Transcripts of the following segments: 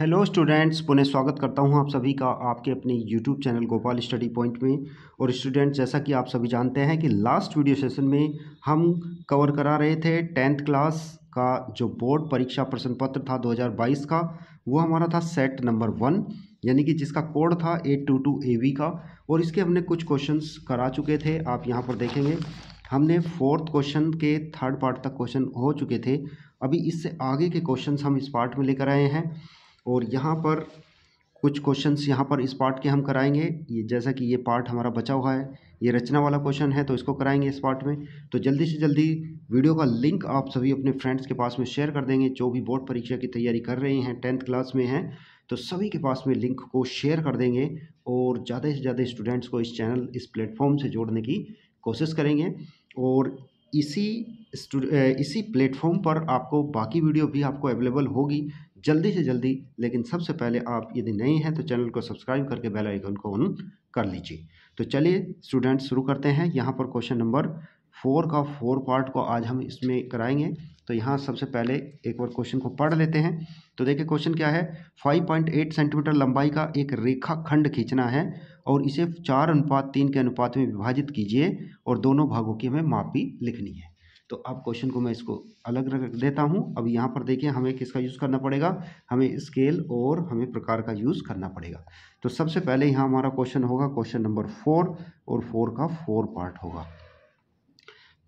hello students पुनः स्वागत करता हूं आप सभी का आपके अपने YouTube channel Gopal study point में और स्टूडेंट्स जैसा कि आप सभी जानते हैं कि लास्ट वीडियो सेशन में हम कवर करा रहे थे टेंथ क्लास का जो बोर्ड परीक्षा प्रश्न पत्र था 2022 का वो हमारा था सेट नंबर वन यानी कि जिसका कोड था eight two two A V का और इसके हमने कुछ क्वेश्चंस करा चुके थे आप यहाँ पर देखेंगे हमने फोर्थ क्वेश्चन के थर्ड पार्ट तक क्वेश्चन हो चुके थे अभी इससे आगे के क्वेश्चंस हम इस पार्ट में लेकर आए हैं और यहाँ पर कुछ क्वेश्चंस यहाँ पर इस पार्ट के हम कराएंगे ये जैसा कि ये पार्ट हमारा बचा हुआ है ये रचना वाला क्वेश्चन है तो इसको कराएंगे इस पार्ट में तो जल्दी से जल्दी वीडियो का लिंक आप सभी अपने फ्रेंड्स के पास में शेयर कर देंगे जो भी बोर्ड परीक्षा की तैयारी कर रहे हैं टेंथ क्लास में हैं तो सभी के पास में लिंक को शेयर कर देंगे और ज़्यादा से ज़्यादा स्टूडेंट्स को इस चैनल इस प्लेटफॉर्म से जोड़ने की कोशिश करेंगे और इसी इसी प्लेटफॉर्म पर आपको बाकी वीडियो भी आपको अवेलेबल होगी जल्दी से जल्दी लेकिन सबसे पहले आप यदि नए हैं तो चैनल को सब्सक्राइब करके बेल आइकन को ऑन कर लीजिए तो चलिए स्टूडेंट शुरू करते हैं यहाँ पर क्वेश्चन नंबर फोर का फोर पार्ट को आज हम इसमें कराएंगे तो यहाँ सबसे पहले एक बार क्वेश्चन को पढ़ लेते हैं तो देखिए क्वेश्चन क्या है 5.8 सेंटीमीटर लंबाई का एक रेखा खंड खींचना है और इसे चार अनुपात तीन के अनुपात में विभाजित कीजिए और दोनों भागों की हमें मापी लिखनी है तो अब क्वेश्चन को मैं इसको अलग रख देता हूँ अब यहाँ पर देखिए हमें किसका यूज़ करना पड़ेगा हमें स्केल और हमें प्रकार का यूज़ करना पड़ेगा तो सबसे पहले यहाँ हमारा क्वेश्चन होगा क्वेश्चन नंबर फोर और फोर का फोर पार्ट होगा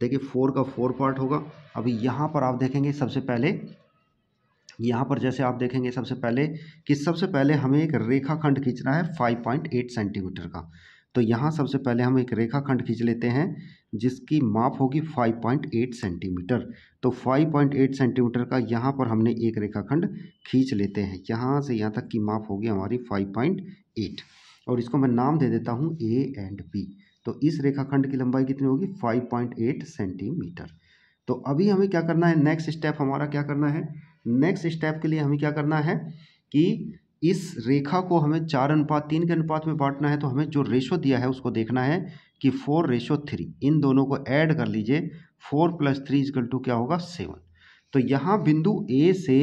देखिए फोर का फोर पार्ट होगा अभी यहाँ पर आप देखेंगे सबसे पहले यहाँ पर जैसे आप देखेंगे सबसे पहले कि सबसे पहले हमें एक रेखाखंड खींचना है 5.8 सेंटीमीटर का तो यहाँ सबसे पहले हम एक रेखाखंड खींच लेते हैं जिसकी माप होगी 5.8 सेंटीमीटर तो 5.8 सेंटीमीटर का यहाँ पर हमने एक रेखाखंड खींच लेते हैं यहाँ से यहाँ तक की माप होगी हमारी 5.8 और इसको मैं नाम दे देता हूँ ए एंड बी तो इस रेखाखंड की लंबाई कितनी होगी 5.8 सेंटीमीटर तो अभी हमें क्या करना है नेक्स्ट स्टेप हमारा क्या करना है नेक्स्ट स्टेप के लिए हमें क्या करना है कि इस रेखा को हमें चार अनुपात तीन के अनुपात में बांटना है तो हमें जो रेशो दिया है उसको देखना है कि फोर रेशो थ्री इन दोनों को ऐड कर लीजिए four plus three is equal to क्या होगा सेवन तो यहाँ बिंदु ए से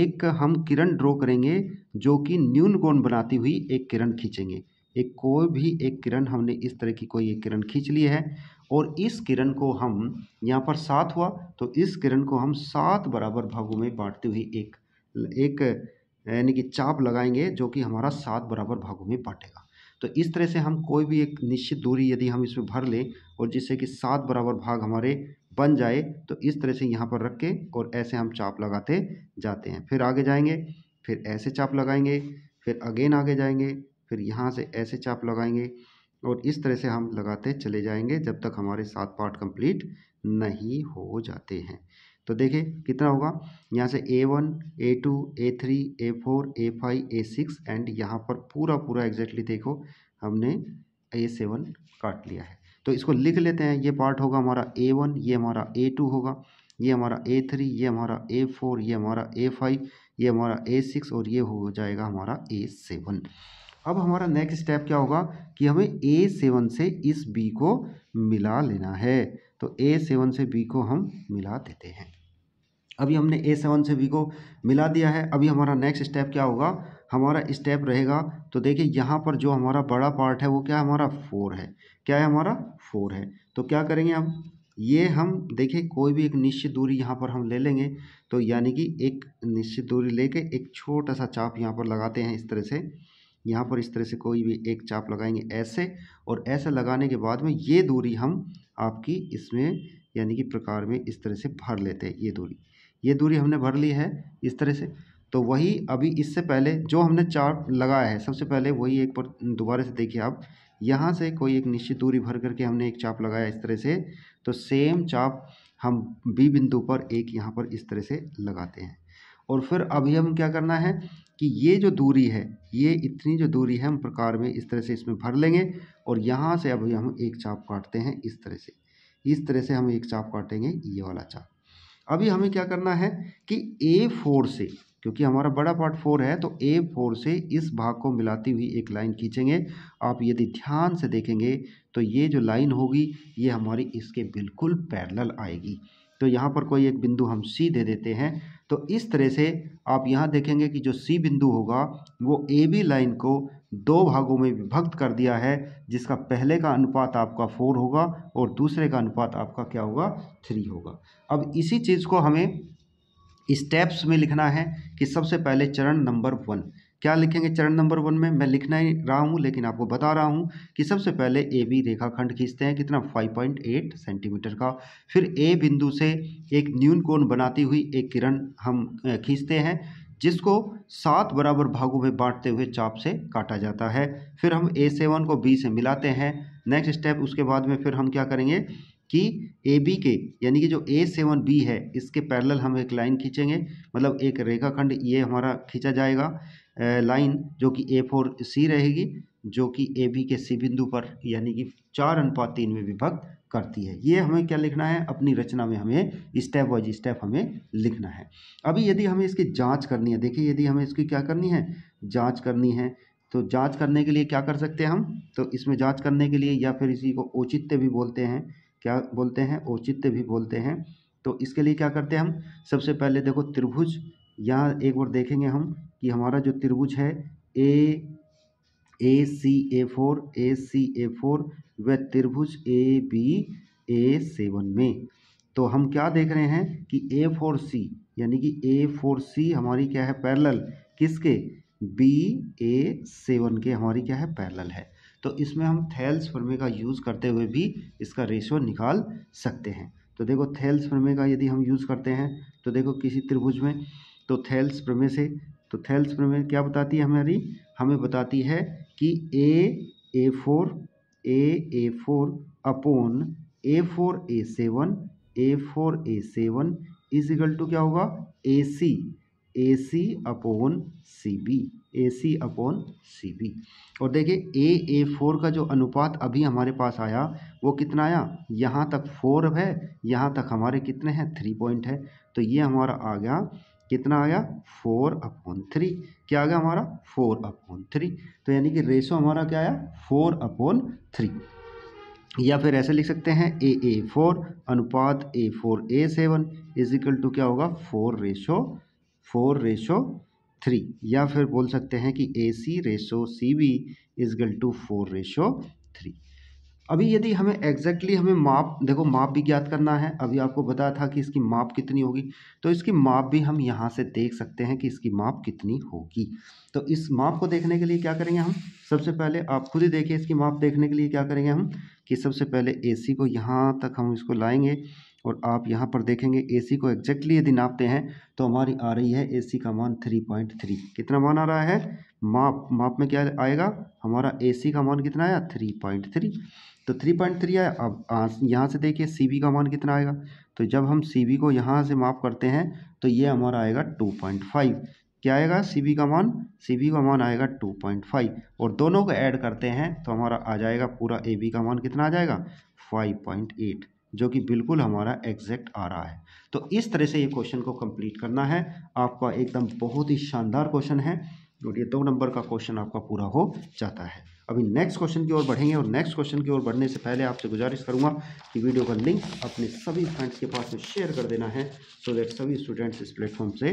एक हम किरण ड्रॉ करेंगे जो कि न्यून कोण बनाती हुई एक किरण खींचेंगे एक कोई भी एक किरण हमने इस तरह की कोई एक किरण खींच ली है और इस किरण को हम यहाँ पर सात हुआ तो इस किरण को हम सात बराबर भागों में बांटते हुए एक एक यानी कि चाप लगाएंगे जो कि हमारा सात बराबर भागों में बांटेगा तो इस तरह से हम कोई भी एक निश्चित दूरी यदि हम इसमें भर लें और जिससे कि सात बराबर भाग हमारे बन जाए तो इस तरह से यहाँ पर रख के और ऐसे हम चाप लगाते जाते हैं फिर आगे जाएंगे फिर ऐसे चाप लगाएंगे फिर अगेन आगे जाएंगे फिर यहाँ से ऐसे चाप लगाएंगे और इस तरह से हम लगाते चले जाएंगे जब तक हमारे सात पार्ट कंप्लीट नहीं हो जाते हैं तो देखिए कितना होगा यहाँ से A one A two A three A four A five A six and यहाँ पर पूरा पूरा एग्जैक्टली देखो हमने ए सेवन काट लिया है तो इसको लिख लेते हैं ये पार्ट होगा हमारा ए वन ये हमारा ए टू होगा ये हमारा ए थ्री ये हमारा ए फोर ये हमारा ए फाइव ये हमारा ए सिक्स और ये हो जाएगा हमारा ए सेवन अब हमारा नेक्स्ट स्टेप क्या होगा कि हमें ए सेवन से इस बी को मिला लेना है तो ए सेवन से बी को हम मिला देते हैं अभी हमने ए सेवन से वी को मिला दिया है अभी हमारा नेक्स्ट स्टेप क्या होगा हमारा स्टेप रहेगा तो देखिए यहाँ पर जो हमारा बड़ा पार्ट है वो क्या हमारा फोर है क्या है हमारा फोर है तो क्या करेंगे हम ये हम देखिए कोई भी एक निश्चित दूरी यहाँ पर हम ले लेंगे तो यानी कि एक निश्चित दूरी लेके एक छोटा सा चाप यहाँ पर लगाते हैं इस तरह से यहाँ पर इस तरह से कोई भी एक चाप लगाएंगे ऐसे और ऐसे लगाने के बाद में ये दूरी हम आपकी इसमें यानी कि प्रकार में इस तरह से भर लेते हैं ये दूरी ये दूरी हमने भर ली है इस तरह से तो वही अभी इससे पहले जो हमने चार्ट लगाया है सबसे पहले वही एक पर दोबारा से देखिए आप यहाँ से कोई एक निश्चित दूरी भर करके हमने एक चाप लगाया इस तरह से तो सेम चाप हम बी बिंदु पर एक यहाँ पर इस तरह से लगाते हैं और फिर अभी हम क्या करना है कि ये जो दूरी है ये इतनी जो दूरी है हम प्रकार में इस तरह से इसमें भर लेंगे और यहाँ से अभी हम एक चाप काटते हैं इस तरह से इस तरह से हम एक चाप काटेंगे ये वाला चाप अभी हमें क्या करना है कि ए फोर से क्योंकि हमारा बड़ा पार्ट फोर है तो ए फोर से इस भाग को मिलाती हुई एक लाइन खींचेंगे आप यदि ध्यान से देखेंगे तो ये जो लाइन होगी ये हमारी इसके बिल्कुल पैरेलल आएगी तो यहाँ पर कोई एक बिंदु हम सी दे देते हैं तो इस तरह से आप यहाँ देखेंगे कि जो सी बिंदु होगा वो ए बी लाइन को दो भागों में विभक्त कर दिया है जिसका पहले का अनुपात आपका फोर होगा और दूसरे का अनुपात आपका क्या होगा थ्री होगा अब इसी चीज़ को हमें स्टेप्स में लिखना है कि सबसे पहले चरण नंबर वन क्या लिखेंगे चरण नंबर वन में मैं लिखना ही रहा हूँ लेकिन आपको बता रहा हूँ कि सबसे पहले ए बी रेखाखंड खींचते हैं कितना 5.8 सेंटीमीटर का फिर ए बिंदु से एक न्यून कोण बनाती हुई एक किरण हम खींचते हैं जिसको सात बराबर भागों में बांटते हुए चाप से काटा जाता है फिर हम ए सेवन को बी से मिलाते हैं नेक्स्ट स्टेप उसके बाद में फिर हम क्या करेंगे कि ए बी के यानी कि जो ए सेवन बी है इसके पैरेलल हम एक लाइन खींचेंगे मतलब एक रेखाखंड ये हमारा खींचा जाएगा लाइन जो कि ए फोर सी रहेगी जो कि ए बी के सी बिंदु पर यानी कि चार अनुपात तीन में विभक्त करती है ये हमें क्या लिखना है अपनी रचना में हमें स्टेप वाइज स्टेप हमें लिखना है अभी यदि हमें इसकी जांच करनी है देखिए यदि हमें इसकी क्या करनी है जांच करनी है तो जांच करने के लिए क्या कर सकते हैं हम तो इसमें जांच करने के लिए या फिर इसी को औचित्य भी बोलते हैं क्या बोलते हैं औचित्य भी बोलते हैं तो इसके लिए क्या करते हैं हम सबसे पहले देखो त्रिभुज यहाँ एक बार देखेंगे हम कि हमारा जो त्रिभुज है ए ए सी ए फोर ए सी ए फोर वह त्रिभुज ए बी ए सेवन में तो हम क्या देख रहे हैं कि ए फोर सी यानी कि ए फोर सी हमारी क्या है पैरेलल किसके बी ए सेवन के हमारी क्या है पैरेलल है तो इसमें हम थेल्स फर्मे का यूज़ करते हुए भी इसका रेशो निकाल सकते हैं तो देखो थेल्स प्रमे का यदि हम यूज़ करते हैं तो देखो किसी त्रिभुज में तो थेल्स प्रमे से तो थेल्स प्रमे क्या बताती है हमारी हमें बताती है कि A A four A A four upon A four A seven A four A seven is equal to क्या होगा A C A C upon C B A C upon C B और देखिए ए ए फोर का जो अनुपात अभी हमारे पास आया वो कितना आया यहाँ तक फोर है यहाँ तक हमारे कितने हैं थ्री पॉइंट है तो ये हमारा आ गया कितना आया फोर अपॉन थ्री क्या आ गया हमारा फोर अपॉन थ्री तो यानी कि रेशो हमारा क्या आया फोर अपॉन थ्री या फिर ऐसे लिख सकते हैं ए ए फोर अनुपात A four A seven is equal to क्या होगा four ratio four ratio three या फिर बोल सकते हैं कि A C ratio C B is equal to four ratio three अभी यदि हमें एग्जैक्टली हमें माप देखो माप भी ज्ञात करना है अभी आपको बताया था कि इसकी माप कितनी होगी तो इसकी माप भी हम यहाँ से देख सकते हैं कि इसकी माप कितनी होगी तो इस माप को देखने के लिए क्या करेंगे हम सबसे पहले आप खुद ही देखिए इसकी माप देखने के लिए क्या करेंगे हम कि सबसे पहले ए को यहाँ तक हम इसको लाएँगे और आप यहाँ पर देखेंगे ए को एग्जैक्टली यदि नापते हैं तो हमारी आ रही है ए का मान थ्री कितना मान आ रहा है माप माप में क्या आएगा हमारा ए का मान कितना आया थ्री पॉइंट थ्री तो थ्री पॉइंट थ्री आया अब यहाँ से देखिए सी बी का मान कितना आएगा तो जब हम सी बी को यहाँ से माफ़ करते हैं तो ये हमारा आएगा टू पॉइंट फाइव क्या आएगा सी बी का मान सी बी का मान आएगा टू पॉइंट फाइव और दोनों को ऐड करते हैं तो हमारा आ जाएगा पूरा ए बी का मान कितना आ जाएगा फाइव पॉइंट एट जो कि बिल्कुल हमारा एग्जैक्ट आ रहा है तो इस तरह से ये क्वेश्चन को कम्प्लीट करना है आपका एकदम बहुत ही शानदार क्वेश्चन है और ये दो नंबर का क्वेश्चन आपका पूरा हो जाता है अभी नेक्स्ट क्वेश्चन की ओर बढ़ेंगे और नेक्स्ट क्वेश्चन की ओर बढ़ने से पहले आपसे गुजारिश करूंगा कि वीडियो का लिंक अपने सभी फ्रेंड्स के पास में शेयर कर देना है सो so दैट सभी स्टूडेंट्स इस प्लेटफॉर्म से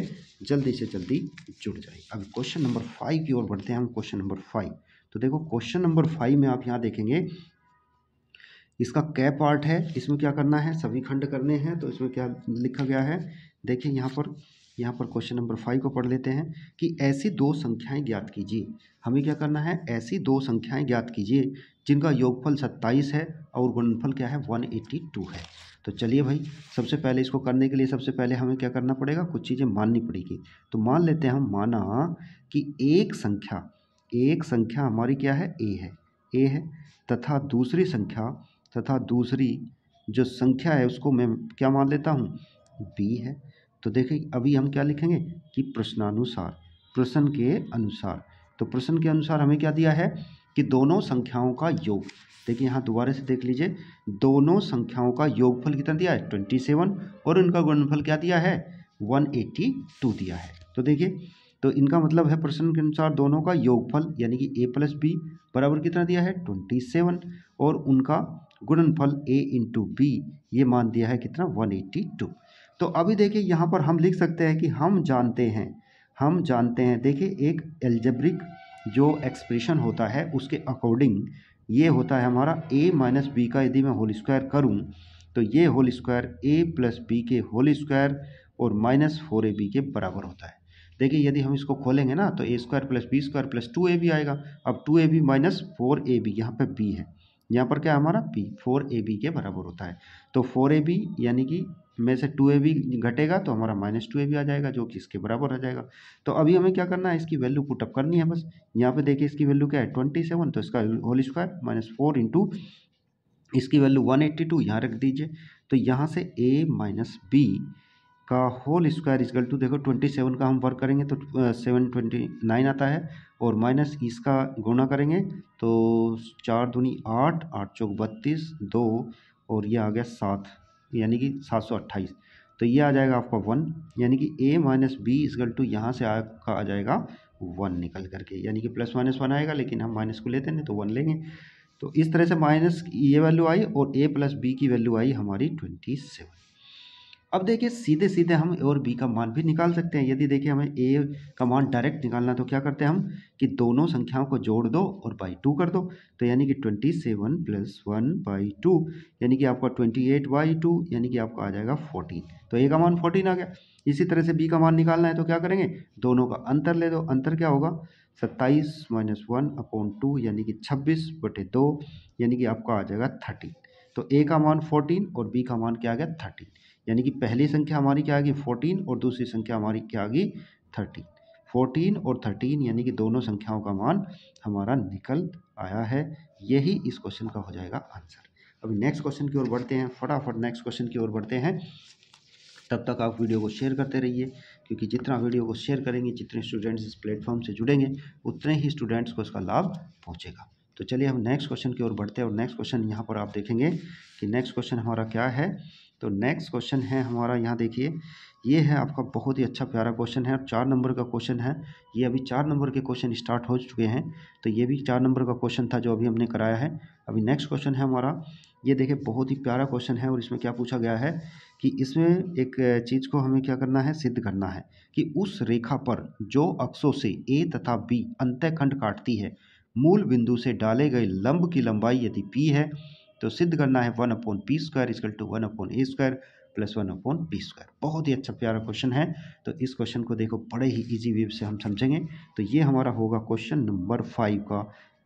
जल्दी से जल्दी जुड़ जाए अब क्वेश्चन नंबर फाइव की ओर बढ़ते हैं हम क्वेश्चन नंबर फाइव तो देखो क्वेश्चन नंबर फाइव में आप यहाँ देखेंगे इसका कै पार्ट है इसमें क्या करना है सभी खंड करने हैं तो इसमें क्या लिखा गया है देखिए यहाँ पर यहाँ पर क्वेश्चन नंबर फाइव को पढ़ लेते हैं कि ऐसी दो संख्याएं ज्ञात कीजिए हमें क्या करना है ऐसी दो संख्याएं ज्ञात कीजिए जिनका योगफल सत्ताईस है और गुणनफल क्या है वन एट्टी टू है तो चलिए भाई सबसे पहले इसको करने के लिए सबसे पहले हमें क्या करना पड़ेगा कुछ चीज़ें माननी पड़ेगी तो मान लेते हैं हम माना कि एक संख्या एक संख्या हमारी क्या है ए है ए है तथा दूसरी संख्या तथा दूसरी जो संख्या है उसको मैं क्या मान लेता हूँ बी है तो देखें अभी हम क्या लिखेंगे कि प्रश्नानुसार प्रश्न के अनुसार तो प्रश्न के अनुसार हमें क्या दिया है कि दोनों संख्याओं का योग देखिए यहाँ दोबारा से देख लीजिए दोनों संख्याओं का योगफल कितना दिया है ट्वेंटी सेवन और इनका गुणनफल क्या दिया है वन एट्टी टू दिया है तो देखिए तो इनका मतलब है प्रश्न के अनुसार दोनों का योगफल यानी कि ए प्लस बी बराबर कितना दिया है ट्वेंटी सेवन और उनका गुणनफल ए इंटू बी ये मान दिया है कितना वन एट्टी टू तो अभी देखिए यहाँ पर हम लिख सकते हैं कि हम जानते हैं हम जानते हैं देखिए एक एल्जेब्रिक जो एक्सप्रेशन होता है उसके अकॉर्डिंग ये होता है हमारा ए माइनस बी का यदि मैं होल स्क्वायर करूँ तो ये whole square A plus B के होल स्क्वायर और माइनस फोर ए बी के बराबर होता है देखिए यदि हम इसको खोलेंगे ना तो A square plus B square plus two A B आएगा अब two A B minus four A B यहाँ पर बी है यहाँ पर क्या हमारा बी फोर ए बी के बराबर होता है तो फोर ए बी यानी कि में से टू ए भी घटेगा तो हमारा माइनस टू ए भी आ जाएगा जो कि इसके बराबर आ जाएगा तो अभी हमें क्या करना है इसकी वैल्यू पुटअप करनी है बस यहाँ पे देखिए इसकी वैल्यू क्या है ट्वेंटी सेवन तो इसका whole square minus four into इसकी वैल्यू वन एट्टी टू यहाँ रख दीजिए तो यहाँ से ए माइनस बी का होल स्क्वायर इजगल टू देखो ट्वेंटी सेवन का हम वर्क करेंगे तो सेवन ट्वेंटी नाइन आता है और माइनस इसका गुणा करेंगे तो चार दूनी आठ आठ चौक बत्तीस दो और ये आ गया सात यानी कि सात सौ अट्ठाईस तो ये आ जाएगा आपका वन यानी कि A minus B is equal to यहाँ से आपका आ जाएगा वन निकल करके यानी कि प्लस माइनस वन आएगा लेकिन हम माइनस को लेते नहीं तो वन लेंगे तो इस तरह से माइनस ये वैल्यू आई और ए प्लस बी की वैल्यू आई हमारी ट्वेंटी सेवन अब देखिए सीधे सीधे हम ए और बी का मान भी निकाल सकते हैं यदि देखिए हमें ए का मान डायरेक्ट निकालना तो क्या करते हैं हम कि दोनों संख्याओं को जोड़ दो और बाई टू कर दो तो यानी कि twenty seven plus one by two यानी कि आपका ट्वेंटी एट बाई टू यानी कि आपका आ जाएगा फोर्टीन तो ए का मान फोर्टीन आ गया इसी तरह से बी का मान निकालना है तो क्या करेंगे दोनों का अंतर ले दो अंतर क्या होगा सत्ताईस माइनस वन अपॉन टू यानी कि छब्बीस बटे दो यानी कि आपका आ जाएगा थर्टीन तो ए का मान फोर्टीन और बी का मान क्या आ गया थर्टीन यानी कि पहली संख्या हमारी क्या आ गई फोर्टीन और दूसरी संख्या हमारी क्या आ गई थर्टीन फोर्टीन और थर्टीन यानी कि दोनों संख्याओं का मान हमारा निकल आया है यही इस क्वेश्चन का हो जाएगा आंसर अभी नेक्स्ट क्वेश्चन की ओर बढ़ते हैं फटाफट नेक्स्ट क्वेश्चन की ओर बढ़ते हैं तब तक आप वीडियो को शेयर करते रहिए क्योंकि जितना वीडियो को शेयर करेंगे जितने स्टूडेंट्स इस प्लेटफॉर्म से जुड़ेंगे उतने ही स्टूडेंट्स को इसका लाभ पहुँचेगा तो चलिए हम नेक्स्ट क्वेश्चन की ओर बढ़ते हैं और नेक्स्ट क्वेश्चन यहाँ पर आप देखेंगे कि नेक्स्ट क्वेश्चन हमारा क्या है तो नेक्स्ट क्वेश्चन है हमारा यहाँ देखिए ये है आपका बहुत ही अच्छा प्यारा क्वेश्चन है और चार नंबर का क्वेश्चन है ये अभी चार नंबर के क्वेश्चन स्टार्ट हो चुके हैं तो ये भी चार नंबर का क्वेश्चन था जो अभी हमने कराया है अभी नेक्स्ट क्वेश्चन है हमारा ये देखिए बहुत ही प्यारा क्वेश्चन है और इसमें क्या पूछा गया है कि इसमें एक चीज़ को हमें क्या करना है सिद्ध करना है कि उस रेखा पर जो अक्षों से ए तथा बी अंत्यखंड काटती है मूल बिंदु से डाले गए लंब की लंबाई यदि पी है तो सिद्ध करना है one upon P square is equal to one upon A square plus one upon P square बहुत ही अच्छा प्यारा क्वेश्चन है तो इस क्वेश्चन को देखो बड़े ही इजी वे से हम समझेंगे तो ये हमारा होगा क्वेश्चन नंबर फाइव का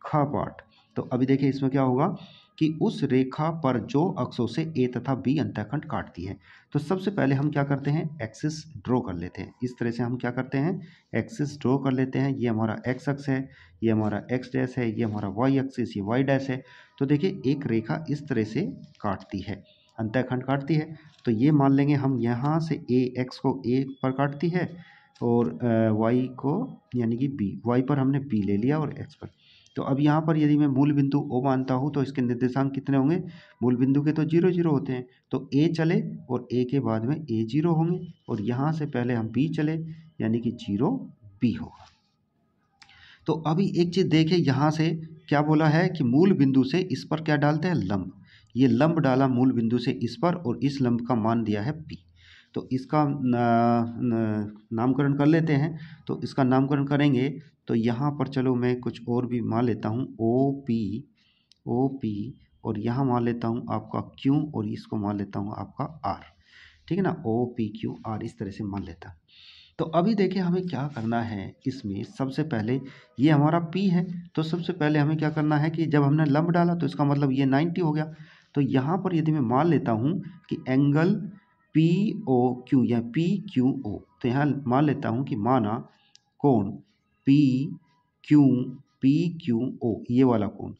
ख पार्ट तो अभी देखिए इसमें क्या होगा कि उस रेखा पर जो अक्सों से ए तथा बी अंतःखंड काटती है तो सबसे पहले हम क्या करते हैं एक्सिस ड्रॉ कर लेते हैं इस तरह से हम क्या करते हैं एक्सिस ड्रॉ कर लेते हैं ये हमारा एक्स अक्स है ये हमारा एक्स डैश है ये हमारा वाई एक्सिस ये वाई डैश है तो देखिए एक रेखा इस तरह से काटती है अंतःखंड काटती है तो ये मान लेंगे हम यहाँ से ए एक्स को ए पर काटती है और वाई को यानी कि बी वाई पर हमने बी ले लिया और एक्स पर तो अब यहाँ पर यदि मैं मूल बिंदु ओ मानता हूँ तो इसके निर्देशांक कितने होंगे मूल बिंदु के तो जीरो जीरो होते हैं तो ए चले और ए के बाद में ए जीरो होंगे और यहाँ से पहले हम बी चले यानी कि जीरो बी होगा तो अभी एक चीज़ देखें यहाँ से क्या बोला है कि मूल बिंदु से इस पर क्या डालते हैं लंब ये लंब डाला मूल बिंदु से इस पर और इस लंब का मान दिया है पी तो इसका नामकरण कर लेते हैं तो इसका नामकरण करेंगे तो यहाँ पर चलो मैं कुछ और भी मान लेता हूँ ओ पी ओ पी और यहाँ मान लेता हूँ आपका क्यू और इसको मान लेता हूँ आपका आर ठीक है ना ओ पी क्यू आर इस तरह से मान लेता तो अभी देखिए हमें क्या करना है इसमें सबसे पहले ये हमारा पी है तो सबसे पहले हमें क्या करना है कि जब हमने लंब डाला तो इसका मतलब ये नाइन्टी हो गया तो यहाँ पर यदि मैं मान लेता हूँ कि एंगल पी ओ क्यू या पी क्यू ओ तो यहाँ मान लेता हूँ कि माना कोण P Q P Q O ये वाला कोण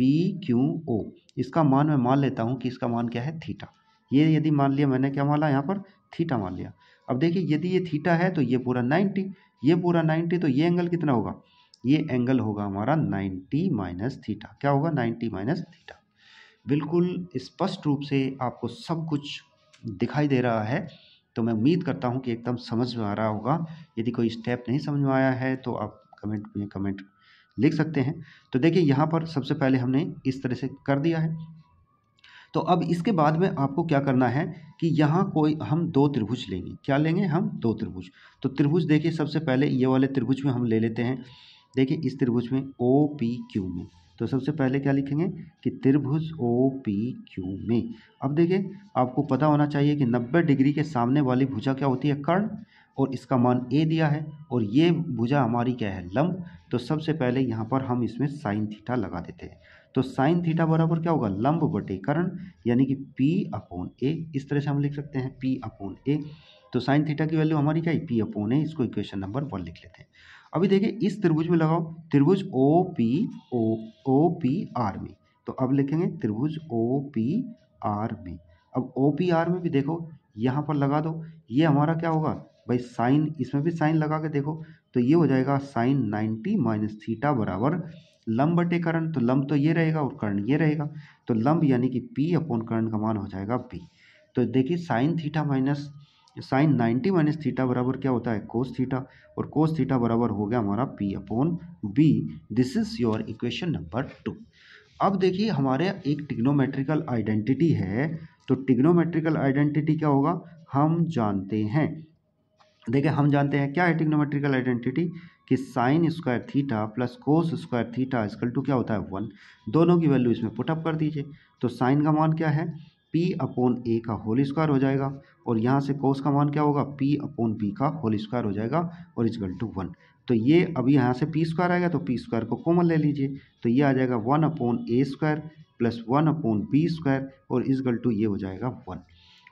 पी क्यू ओ इसका मान मैं मान लेता हूँ कि इसका मान क्या है थीटा ये यदि मान लिया मैंने क्या माना यहाँ पर थीटा मान लिया अब देखिए यदि ये थीटा है तो ये पूरा नाइन्टी ये पूरा नाइन्टी तो ये एंगल कितना होगा ये एंगल होगा हमारा नाइन्टी माइनस थीटा क्या होगा नाइन्टी माइनस थीटा बिल्कुल स्पष्ट रूप से आपको सब कुछ दिखाई दे रहा है तो मैं उम्मीद करता हूँ कि एकदम समझ में आ रहा होगा यदि कोई स्टेप नहीं समझ में आया है तो आप कमेंट में कमेंट लिख सकते हैं तो देखिए यहाँ पर सबसे पहले हमने इस तरह से कर दिया है तो अब इसके बाद में आपको क्या करना है कि यहाँ कोई हम दो त्रिभुज लेंगे क्या लेंगे हम दो त्रिभुज तो त्रिभुज देखिए सबसे पहले ये वाले त्रिभुज में हम ले लेते हैं देखिए इस त्रिभुज में ओ पी क्यू में तो सबसे पहले क्या लिखेंगे कि त्रिभुज ओ पी क्यू में अब देखिए आपको पता होना चाहिए कि 90 डिग्री के सामने वाली भुजा क्या होती है कर्ण और इसका मान ए दिया है और ये भुजा हमारी क्या है लंब तो सबसे पहले यहाँ पर हम इसमें साइन थीटा लगा देते हैं तो साइन थीटा बराबर क्या होगा लंब बटे कर्ण यानी कि पी अपोन ए इस तरह से हम लिख सकते हैं पी अपोन ए तो साइन थीटा की वैल्यू हमारी क्या है पी अपोन ए इसको इक्वेशन नंबर वन लिख लेते हैं अभी देखिए इस त्रिभुज में लगाओ त्रिभुज O P O O P R में तो अब लिखेंगे त्रिभुज ओ पी आर में अब ओ पी आर में भी देखो यहाँ पर लगा दो ये हमारा क्या होगा भाई साइन इसमें भी साइन लगा के देखो तो ये हो जाएगा साइन नाइन्टी माइनस थीटा बराबर लंब बटे करण तो लंब तो ये रहेगा और कर्ण ये रहेगा तो लंब यानी कि पी अपॉन करण का मान हो जाएगा पी तो देखिए sine theta minus sine ninety minus theta बराबर क्या होता है कोस थीटा और कोस थीटा बराबर हो गया हमारा P upon B this is your equation number two अब देखिए हमारे एक टिग्नोमेट्रिकल आइडेंटिटी है तो टिग्नोमेट्रिकल आइडेंटिटी क्या होगा हम जानते हैं देखिए हम जानते हैं क्या है टिग्नोमेट्रिकल आइडेंटिटी कि sine square theta plus cos square theta is equal to क्या होता है वन दोनों की वैल्यू इसमें पुटअप कर दीजिए तो साइन का मान क्या है पी अपॉन ए का होल स्क्वायर हो जाएगा और यहाँ से कोस का मान क्या होगा पी अपॉन पी का होल स्क्वायर हो जाएगा और इजगल टू वन तो ये अभी यहाँ से पी स्क्वायर आएगा तो पी स्क्वायर को कॉमन ले लीजिए तो ये आ जाएगा one upon A square plus one upon B square और इजगल टू ये हो जाएगा वन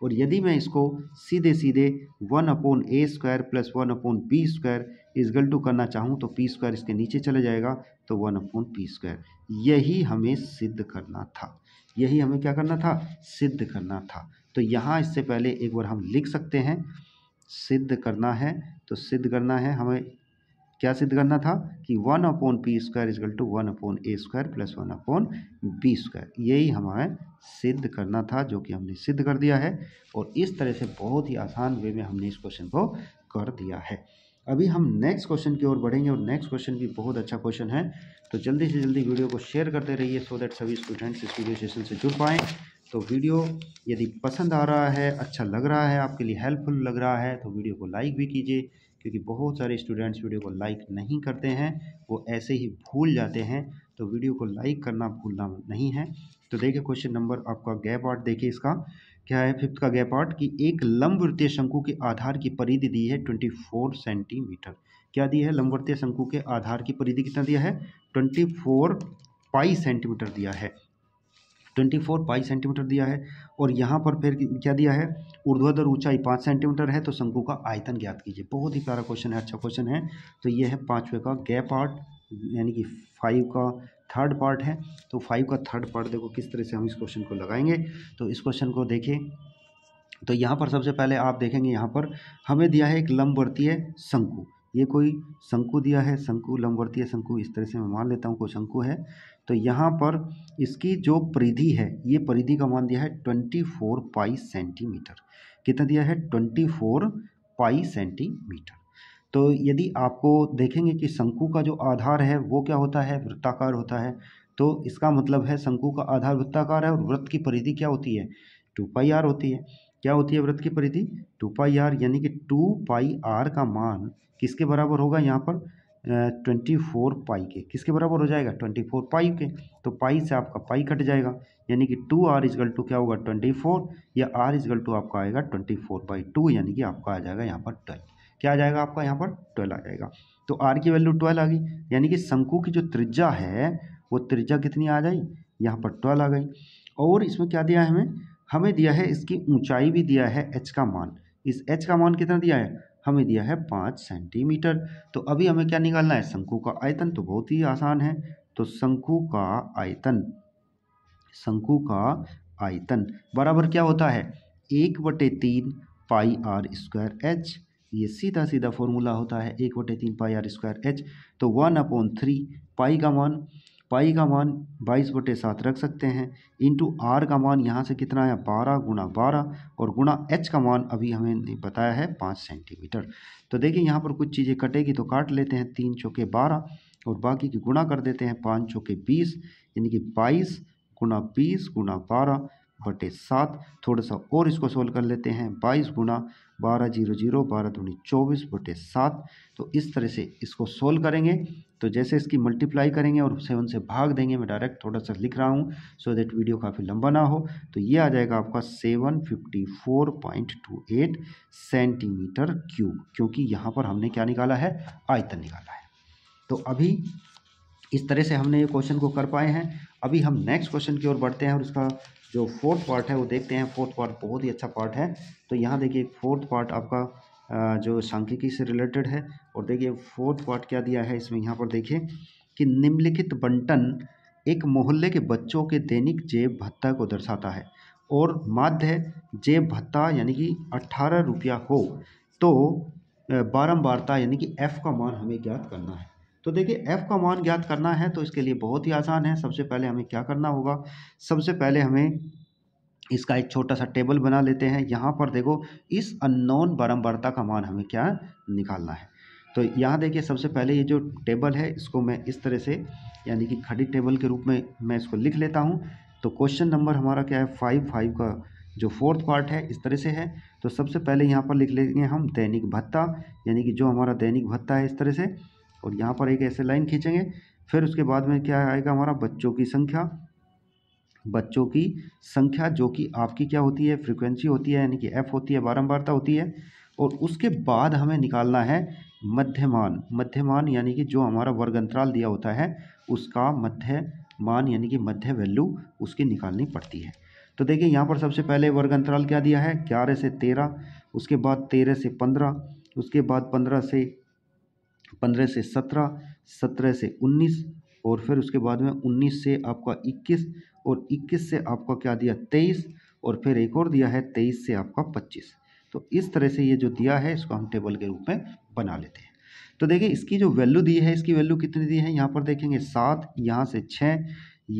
और यदि मैं इसको सीधे सीधे one upon A square plus one upon B square is equal to करना चाहूँ तो पी स्क्वायर इसके नीचे चले जाएगा तो वन अपॉन पी स्क्वायर यही हमें सिद्ध करना था यही हमें क्या करना था सिद्ध करना था तो यहाँ इससे पहले एक बार हम लिख सकते हैं सिद्ध करना है तो सिद्ध करना है हमें क्या सिद्ध करना था कि one upon P square is equal to one upon A square plus one upon B square यही हमें सिद्ध करना था जो कि हमने सिद्ध कर दिया है और इस तरह से बहुत ही आसान वे में हमने इस क्वेश्चन को कर दिया है अभी हम नेक्स्ट क्वेश्चन की ओर बढ़ेंगे और नेक्स्ट क्वेश्चन भी बहुत अच्छा क्वेश्चन है तो जल्दी से जल्दी वीडियो को शेयर करते रहिए सो दैट सभी स्टूडेंट्स इस वीडियो सेशन से जुड़ पाएँ तो वीडियो यदि पसंद आ रहा है अच्छा लग रहा है आपके लिए हेल्पफुल लग रहा है तो वीडियो को लाइक भी कीजिए क्योंकि बहुत सारे स्टूडेंट्स वीडियो को लाइक नहीं करते हैं वो ऐसे ही भूल जाते हैं तो वीडियो को लाइक करना भूलना नहीं है तो देखिए क्वेश्चन नंबर आपका गैप आर्ट देखिए इसका क्या है फिफ्थ का गैप आर्ट कि एक लंबवृत्तीय शंकु के आधार की परिधि दी है ट्वेंटी फोर सेंटीमीटर क्या दी है लंबवृत्तीय शंकु के आधार की परिधि कितना दिया है ट्वेंटी फोर पाई सेंटीमीटर दिया है ट्वेंटी फोर पाई सेंटीमीटर दिया है और यहाँ पर फिर क्या दिया है ऊर्ध्वाधर ऊंचाई पाँच सेंटीमीटर है तो शंकु का आयतन ज्ञात कीजिए बहुत ही प्यारा क्वेश्चन है अच्छा क्वेश्चन है तो ये है पाँचवें का गैप आर्ट यानी कि फाइव का थर्ड पार्ट है तो फाइव का थर्ड पार्ट देखो किस तरह से हम इस क्वेश्चन को लगाएंगे तो इस क्वेश्चन को देखिए तो यहाँ पर सबसे पहले आप देखेंगे यहाँ पर हमें दिया है एक लंबवर्तीय शंकु ये कोई शंकु दिया है शंकु लंबवर्तीय शंकु इस तरह से मैं मान लेता हूँ कोई शंकु है तो यहाँ पर इसकी जो परिधि है ये परिधि का मान दिया है ट्वेंटी फोर पाई सेंटीमीटर कितना दिया है ट्वेंटी फोर पाई सेंटीमीटर तो यदि आपको देखेंगे कि शंकु का जो आधार है वो क्या होता है वृत्ताकार होता है तो इसका मतलब है शंकु का आधार वृत्ताकार है और व्रत की परिधि क्या होती है टू पाई आर होती है क्या होती है व्रत की परिधि टू पाई आर यानी कि टू पाई आर का मान किसके बराबर होगा यहाँ पर ट्वेंटी फोर पाई के किसके बराबर हो जाएगा ट्वेंटी फोर पाई के तो पाई से आपका पाई कट जाएगा यानी कि टू आर इजगल टू क्या होगा ट्वेंटी फोर या आर इजगल टू आपका आएगा ट्वेंटी फोर बाई टू यानी कि आपका आ जाएगा यहाँ पर ट्वेल्व क्या आ जाएगा आपका यहाँ पर ट्वेल्व आ जाएगा तो आर की वैल्यू ट्वेल्व आ गई यानी कि शंकु की जो त्रिज्या है वो त्रिज्या कितनी आ जाए यहाँ पर ट्वेल्व आ गई और इसमें क्या दिया है हमें हमें दिया है इसकी ऊँचाई भी दिया है एच का मान इस एच का मान कितना दिया है हमें दिया है पाँच सेंटीमीटर तो अभी हमें क्या निकालना है शंकु का आयतन तो बहुत ही आसान है तो शंकु का आयतन शंकु का आयतन बराबर क्या होता है एक बटे तीन पाई आर स्क्वायर एच ये सीधा सीधा फॉर्मूला होता है एक बटे तीन पाई आर स्क्वायर एच तो वन अपॉन थ्री पाई का मान पाई का मान बाईस बटे सात रख सकते हैं इंटू आर का मान यहाँ से कितना आया बारह गुणा बारह और गुणा एच का मान अभी हमें बताया है पाँच सेंटीमीटर तो देखिए यहाँ पर कुछ चीज़ें कटेगी तो काट लेते हैं तीन चौके बारह और बाकी की गुणा कर देते हैं पाँच चौके बीस यानी कि बाईस गुणा बीस गुणा बारह बटे सात थोड़ा सा और इसको सोल्व कर लेते हैं बाईस गुना बारह जीरो जीरो बारह दूनी चौबीस बटे सात तो इस तरह से इसको सोल्व करेंगे तो जैसे इसकी मल्टीप्लाई करेंगे और सेवन से भाग देंगे मैं डायरेक्ट थोड़ा सा लिख रहा हूँ सो दैट वीडियो काफ़ी लंबा ना हो तो ये आ जाएगा आपका seven fifty four point two eight centimetre cube क्योंकि यहाँ पर हमने क्या निकाला है आयतन निकाला है तो अभी इस तरह से हमने ये क्वेश्चन को कर पाए हैं अभी हम नेक्स्ट क्वेश्चन की ओर बढ़ते हैं और उसका जो फोर्थ पार्ट है वो देखते हैं फोर्थ पार्ट बहुत ही अच्छा पार्ट है तो यहाँ देखिए फोर्थ पार्ट आपका जो सांख्यिकी से रिलेटेड है और देखिए फोर्थ पार्ट क्या दिया है इसमें यहाँ पर देखिए कि निम्नलिखित बंटन एक मोहल्ले के बच्चों के दैनिक जेब भत्ता को दर्शाता है और माध्य जेब भत्ता यानी कि अट्ठारह रुपया हो तो बारम्बारता यानी कि एफ़ का मान हमें ज्ञात करना है तो देखिए एफ़ का मान ज्ञात करना है तो इसके लिए बहुत ही आसान है सबसे पहले हमें क्या करना होगा सबसे पहले हमें इसका एक छोटा सा टेबल बना लेते हैं यहाँ पर देखो इस अननोन बारंबारता का मान हमें क्या निकालना है तो यहाँ देखिए सबसे पहले ये जो टेबल है इसको मैं इस तरह से यानी कि खड़ी टेबल के रूप में मैं इसको लिख लेता हूँ तो क्वेश्चन नंबर हमारा क्या है फाइव फाइव का जो फोर्थ पार्ट है इस तरह से है तो सबसे पहले यहाँ पर लिख लेंगे हम दैनिक भत्ता यानी कि जो हमारा दैनिक भत्ता है इस तरह से और यहाँ पर एक ऐसे लाइन खींचेंगे फिर उसके बाद में क्या आएगा हमारा बच्चों की संख्या बच्चों की संख्या जो कि आपकी क्या होती है फ्रीक्वेंसी होती है यानी कि एफ होती है बारंबारता होती है और उसके बाद हमें निकालना है मध्यमान मध्यमान यानी कि जो हमारा वर्ग अंतराल दिया होता है उसका मध्य मान यानी कि मध्य वैल्यू उसकी निकालनी पड़ती है तो देखिए यहाँ पर सबसे पहले वर्ग अंतराल क्या दिया है ग्यारह से तेरह उसके बाद तेरह से पंद्रह उसके बाद पंद्रह से पंद्रह से सत्रह सत्रह से उन्नीस और फिर उसके बाद में उन्नीस से आपका इक्कीस और इक्कीस से आपका क्या दिया तेईस और फिर एक और दिया है तेईस से आपका पच्चीस तो इस तरह से ये जो दिया है इसको हम टेबल के रूप में बना लेते हैं तो देखिए इसकी जो वैल्यू दी है इसकी वैल्यू कितनी दी है यहाँ पर देखेंगे सात यहाँ से छः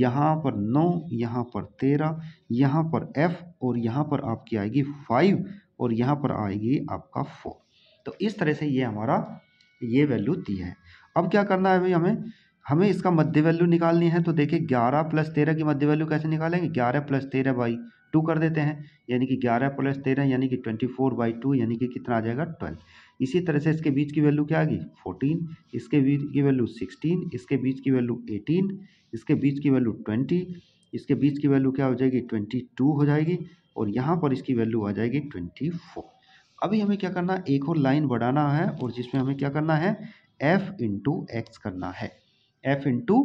यहाँ पर नौ यहाँ पर तेरह यहाँ पर एफ़ और यहाँ पर आपकी आएगी फाइव और यहाँ पर आएगी आपका फोर तो इस तरह से ये हमारा ये वैल्यू दी है अब क्या करना है भाई हमें हमें इसका मध्य वैल्यू निकालनी है तो देखिए ग्यारह प्लस तेरह की मध्य वैल्यू कैसे निकालेंगे ग्यारह प्लस तेरह बाई टू कर देते हैं यानी कि ग्यारह प्लस तेरह यानी कि ट्वेंटी फोर बाई टू यानी कि कितना आ जाएगा ट्वेल्व इसी तरह से इसके बीच की वैल्यू क्या आ गई फोर्टीन इसके बीच की वैल्यू सिक्सटीन इसके बीच की वैल्यू एटीन इसके बीच की वैल्यू ट्वेंटी इसके बीच की वैल्यू क्या हो जाएगी ट्वेंटी टू हो जाएगी और यहाँ पर इसकी वैल्यू आ जाएगी ट्वेंटी फोर अभी हमें क्या करना है एक और लाइन बढ़ाना है और जिसमें हमें क्या करना है एफ इंटू एक्स करना है एफ इंटू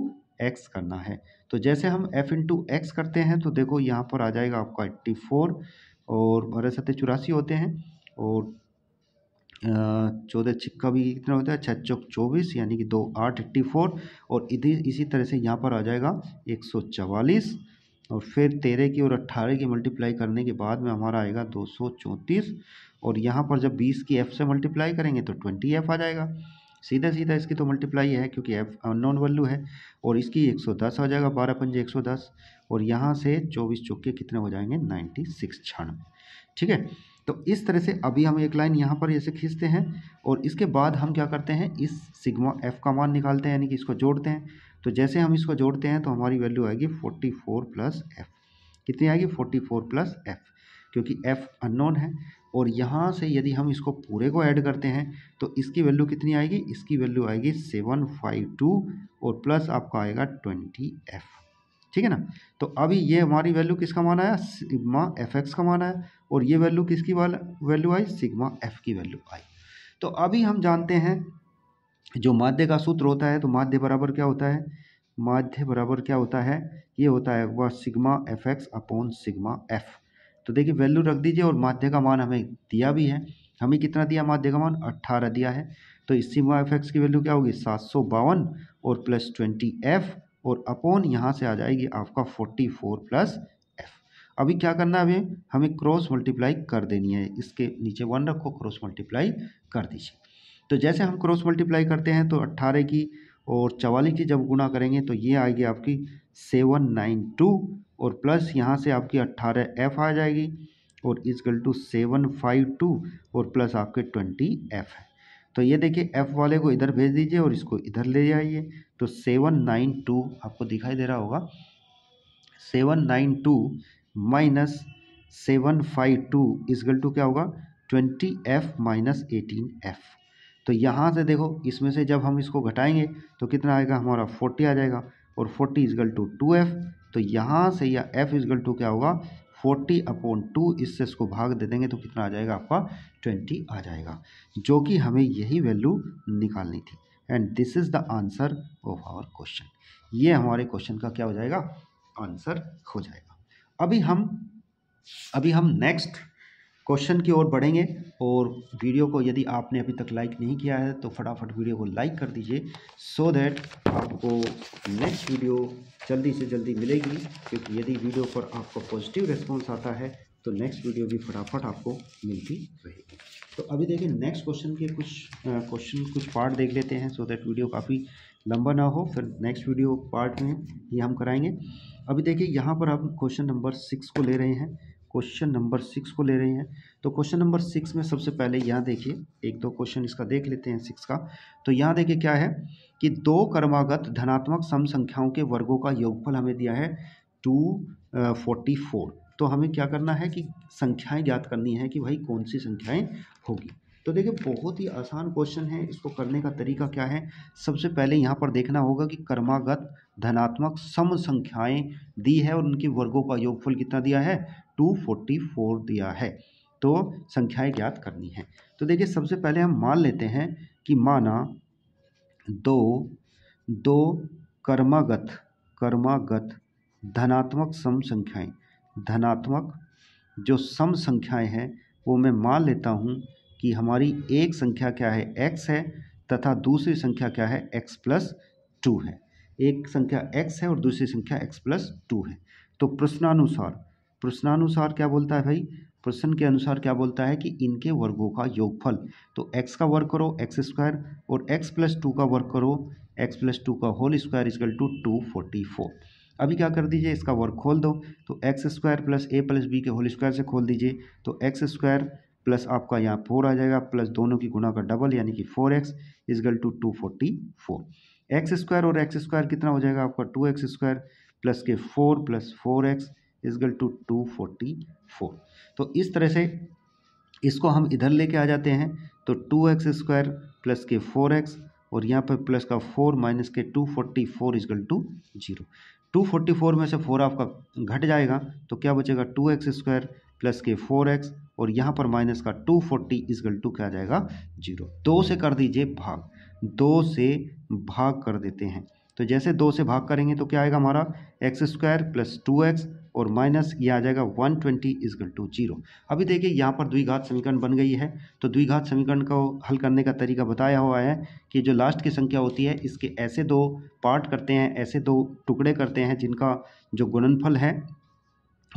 एक्स करना है तो जैसे हम एफ इंटू एक्स करते हैं तो देखो यहाँ पर आ जाएगा आपका एट्टी फोर और बारह सत्य चौरासी होते हैं और चौदह छिक्का भी कितना होता है छः चौक चौबीस यानी कि दो आठ एट्टी फोर और इधर इसी तरह से यहाँ पर आ जाएगा एक सौ चवालीस और फिर तेरह की और अट्ठारह की मल्टीप्लाई करने के बाद में हमारा आएगा दो सौ चौंतीस और यहाँ पर जब बीस की एफ़ से मल्टीप्लाई करेंगे तो ट्वेंटी एफ़ आ जाएगा सीधा सीधा इसकी तो मल्टीप्लाई है क्योंकि एफ अननोन वैल्यू है और इसकी एक सौ दस हो जाएगा बारह पंजे एक सौ दस और यहाँ से चौबीस चौके कितने हो जाएंगे नाइन्टी सिक्स छियानवे ठीक है तो इस तरह से अभी हम एक लाइन यहाँ पर ऐसे खींचते हैं और इसके बाद हम क्या करते हैं इस सिग्मा एफ का मान निकालते हैं यानी कि इसको जोड़ते हैं तो जैसे हम इसको जोड़ते हैं तो हमारी वैल्यू आएगी फोर्टी फोर प्लस एफ कितनी आएगी फोर्टी फोर प्लस एफ क्योंकि एफ अननोन है और यहाँ से यदि हम इसको पूरे को ऐड करते हैं तो इसकी वैल्यू कितनी आएगी इसकी वैल्यू आएगी सेवन फाइव टू और प्लस आपका आएगा ट्वेंटी एफ ठीक है ना तो अभी ये हमारी वैल्यू किसका माना है सिग्मा एफ एक्स का माना है और ये वैल्यू किसकी वैल्यू आई सिग्मा एफ की वैल्यू आई तो अभी हम जानते हैं जो माध्य का सूत्र होता है तो माध्य बराबर क्या होता है माध्य बराबर क्या होता है ये होता है वह sigma F X upon sigma F तो देखिए वैल्यू रख दीजिए और माध्य का मान हमें दिया भी है हमें कितना दिया माध्य का मान अट्ठारह दिया है तो इसी सीमा एफ एक्स की वैल्यू क्या होगी सात सौ बावन और प्लस ट्वेंटी एफ और अपोन यहाँ से आ जाएगी आपका फोर्टी फोर प्लस एफ अभी क्या करना है अभी हमें क्रॉस मल्टीप्लाई कर देनी है इसके नीचे वन रखो क्रॉस मल्टीप्लाई कर दीजिए तो जैसे हम क्रॉस मल्टीप्लाई करते हैं तो अट्ठारह की और चवालीस की जब गुणा करेंगे तो ये आएगी आपकी सेवन नाइन टू और प्लस यहाँ से आपकी अट्ठारह एफ आ जाएगी और equal to seven five two और प्लस आपके ट्वेंटी एफ है तो ये देखिए एफ वाले को इधर भेज दीजिए और इसको इधर ले जाइए तो सेवन नाइन टू आपको दिखाई दे रहा होगा seven nine two minus seven five two equal to क्या होगा twenty F minus eighteen F तो यहाँ से देखो इसमें से जब हम इसको घटाएंगे तो कितना आएगा हमारा फोर्टी आ जाएगा और forty equal to two F तो यहाँ से या एफ इजगल टू क्या होगा फोर्टी अपॉन टू इससे इसको भाग दे देंगे तो कितना आ जाएगा आपका ट्वेंटी आ जाएगा जो कि हमें यही वैल्यू निकालनी थी and this is the answer of our question ये हमारे क्वेश्चन का क्या हो जाएगा आंसर हो जाएगा अभी हम अभी हम नेक्स्ट क्वेश्चन की ओर बढ़ेंगे और वीडियो को यदि आपने अभी तक लाइक नहीं किया है तो फटाफट वीडियो को लाइक कर दीजिए सो दैट आपको नेक्स्ट वीडियो जल्दी से जल्दी मिलेगी क्योंकि यदि वीडियो पर आपको पॉजिटिव रिस्पॉन्स आता है तो नेक्स्ट वीडियो भी फटाफट आपको मिलती रहेगी तो अभी देखिए नेक्स्ट क्वेश्चन के कुछ क्वेश्चन कुछ पार्ट देख लेते हैं सो दैट वीडियो काफ़ी लंबा ना हो फिर नेक्स्ट वीडियो पार्ट में ही हम कराएंगे अभी देखिए यहाँ पर हम क्वेश्चन नंबर सिक्स को ले रहे हैं क्वेश्चन नंबर सिक्स को ले रहे हैं तो क्वेश्चन नंबर सिक्स में सबसे पहले यहाँ देखिए एक दो क्वेश्चन इसका देख लेते हैं सिक्स का तो यहाँ देखिए क्या है कि दो कर्मागत धनात्मक सम संख्याओं के वर्गों का योगफल हमें दिया है टू फोर्टी फोर तो हमें क्या करना है कि संख्याएं ज्ञात करनी है कि भाई कौन सी संख्याएं होगी तो देखिए बहुत ही आसान क्वेश्चन है इसको करने का तरीका क्या है सबसे पहले यहाँ पर देखना होगा कि कर्मागत धनात्मक सम संख्याएं दी है और उनके वर्गों का योगफल कितना दिया है टू फोर्टी फोर दिया है तो संख्याएं ज्ञात करनी है तो देखिए सबसे पहले हम मान लेते हैं कि माना दो दो कर्मागत कर्मागत धनात्मक सम संख्याएं धनात्मक जो सम संख्याएं हैं वो मैं मान लेता हूँ कि हमारी एक संख्या क्या है एक्स है तथा दूसरी संख्या क्या है एक्स प्लस टू है एक संख्या एक्स है और दूसरी संख्या एक्स प्लस टू है तो प्रश्नानुसार प्रश्नानुसार क्या बोलता है भाई प्रश्न के अनुसार क्या बोलता है कि इनके वर्गों का योगफल तो x का वर्ग करो एक्स स्क्वायर और x प्लस टू का वर्ग करो x प्लस टू का whole square is equal to two forty four अभी क्या कर दीजिए इसका वर्ग खोल दो तो X square plus A plus B के होल स्क्वायर से खोल दीजिए तो एक्स स्क्वायर प्लस आपका यहाँ फोर आ जाएगा प्लस दोनों की गुना का डबल यानी कि four X equal to two forty four X square और एक्स स्क्वायर कितना हो जाएगा आपका टू एक्स स्क्वायर प्लस के four plus four X equal to two forty four तो इस तरह से इसको हम इधर लेके आ जाते हैं तो टू एक्स स्क्वायर प्लस के फोर एक्स और यहाँ पर प्लस का फोर माइनस के two forty four equal to zero two forty four में से फोर आपका घट जाएगा तो क्या बचेगा टू एक्स स्क्वायर प्लस के फोर एक्स और यहाँ पर माइनस का टू फोर्टी इजगल टू क्या आ जाएगा जीरो दो से कर दीजिए भाग दो से भाग कर देते हैं तो जैसे दो से भाग करेंगे तो क्या आएगा हमारा X square plus two X और माइनस ये आ जाएगा one twenty equal to zero अभी देखिए यहाँ पर द्विघात समीकरण बन गई है तो द्विघात समीकरण को हल करने का तरीका बताया हुआ है कि जो लास्ट की संख्या होती है इसके ऐसे दो पार्ट करते हैं ऐसे दो टुकड़े करते हैं जिनका जो गुणनफल है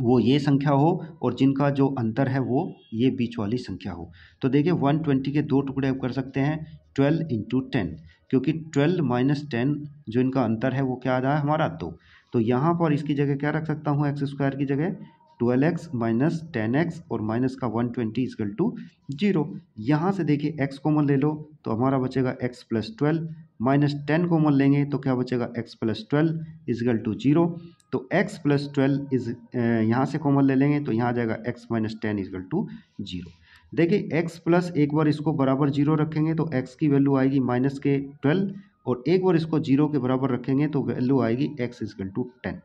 वो ये संख्या हो और जिनका जो अंतर है वो ये बीच वाली संख्या हो तो देखिए वन ट्वेंटी के दो टुकड़े कर सकते हैं ट्वेल्व इंटू टेन क्योंकि ट्वेल्व माइनस टेन जो इनका अंतर है वो क्या आ रहा है हमारा दो तो यहाँ पर इसकी जगह क्या रख सकता हूँ एक्स स्क्वायर की जगह twelve X minus ten X और माइनस का one twenty equal to zero यहाँ से देखिए एक्स कॉमन ले लो तो हमारा बचेगा X plus twelve minus ten common लेंगे तो क्या बचेगा X plus twelve equal to zero तो एक्स प्लस ट्वेल्व इज यहाँ से कॉमन ले लेंगे तो यहाँ आ जाएगा X minus ten equal to zero देखिए एक्स प्लस एक बार इसको बराबर जीरो रखेंगे तो एक्स की वैल्यू आएगी माइनस के ट्वेल्व और एक बार इसको जीरो के बराबर रखेंगे तो वैल्यू आएगी एक्स इजकल टू टेन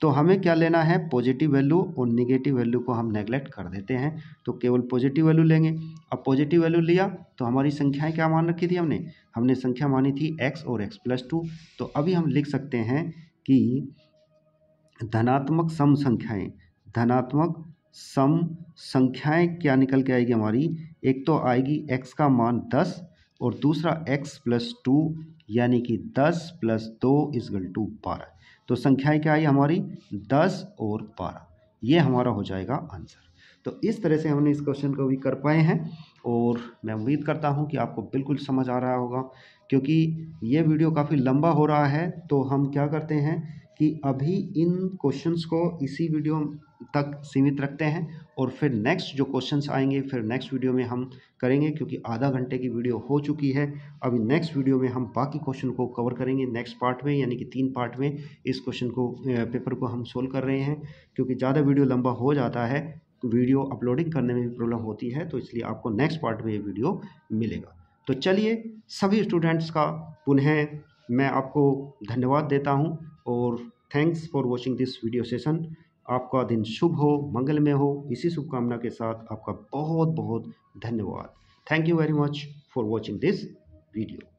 तो हमें क्या लेना है पॉजिटिव वैल्यू और निगेटिव वैल्यू को हम नेग्लेक्ट कर देते हैं तो केवल पॉजिटिव वैल्यू लेंगे अब पॉजिटिव वैल्यू लिया तो हमारी संख्याएं क्या मान रखी थी हमने हमने संख्या मानी थी एक्स और एक्स प्लस टू तो अभी हम लिख सकते हैं कि धनात्मक सम संख्याएँ धनात्मक सम संख्याएँ क्या निकल के आएगी हमारी एक तो आएगी एक्स का मान दस और दूसरा एक्स प्लस टू यानी कि दस प्लस दो इजगल टू बारह तो संख्याएं क्या आई हमारी दस और बारह ये हमारा हो जाएगा आंसर तो इस तरह से हमने इस क्वेश्चन को भी कर पाए हैं और मैं उम्मीद करता हूँ कि आपको बिल्कुल समझ आ रहा होगा क्योंकि ये वीडियो काफ़ी लंबा हो रहा है तो हम क्या करते हैं कि अभी इन क्वेश्चंस को इसी वीडियो तक सीमित रखते हैं और फिर नेक्स्ट जो क्वेश्चंस आएंगे फिर नेक्स्ट वीडियो में हम करेंगे क्योंकि आधा घंटे की वीडियो हो चुकी है अभी नेक्स्ट वीडियो में हम बाकी क्वेश्चन को कवर करेंगे नेक्स्ट पार्ट में यानी कि तीन पार्ट में इस क्वेश्चन को पेपर को हम सोल्व कर रहे हैं क्योंकि ज़्यादा वीडियो लंबा हो जाता है वीडियो अपलोडिंग करने में भी प्रॉब्लम होती है तो इसलिए आपको नेक्स्ट पार्ट में ये वीडियो मिलेगा तो चलिए सभी स्टूडेंट्स का पुनः मैं आपको धन्यवाद देता हूँ और thanks for watching this video session आपका दिन शुभ हो मंगलमय हो इसी शुभकामना के साथ आपका बहुत बहुत धन्यवाद thank you very much for watching this video